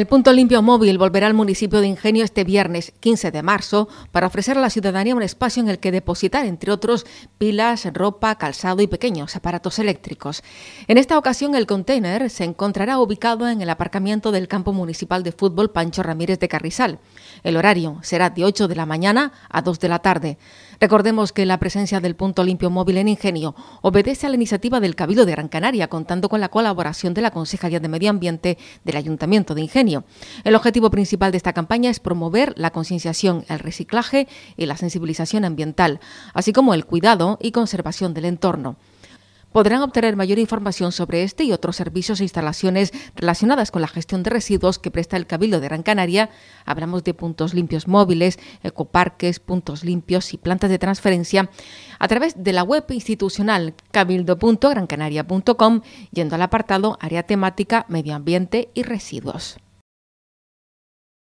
El punto limpio móvil volverá al municipio de Ingenio este viernes 15 de marzo para ofrecer a la ciudadanía un espacio en el que depositar, entre otros, pilas, ropa, calzado y pequeños aparatos eléctricos. En esta ocasión, el container se encontrará ubicado en el aparcamiento del campo municipal de fútbol Pancho Ramírez de Carrizal. El horario será de 8 de la mañana a 2 de la tarde. Recordemos que la presencia del punto limpio móvil en Ingenio obedece a la iniciativa del Cabildo de Gran Canaria, contando con la colaboración de la Consejería de Medio Ambiente del Ayuntamiento de Ingenio. El objetivo principal de esta campaña es promover la concienciación, el reciclaje y la sensibilización ambiental, así como el cuidado y conservación del entorno podrán obtener mayor información sobre este y otros servicios e instalaciones relacionadas con la gestión de residuos que presta el Cabildo de Gran Canaria. Hablamos de puntos limpios móviles, ecoparques, puntos limpios y plantas de transferencia a través de la web institucional cabildo.grancanaria.com yendo al apartado área temática medio ambiente y residuos.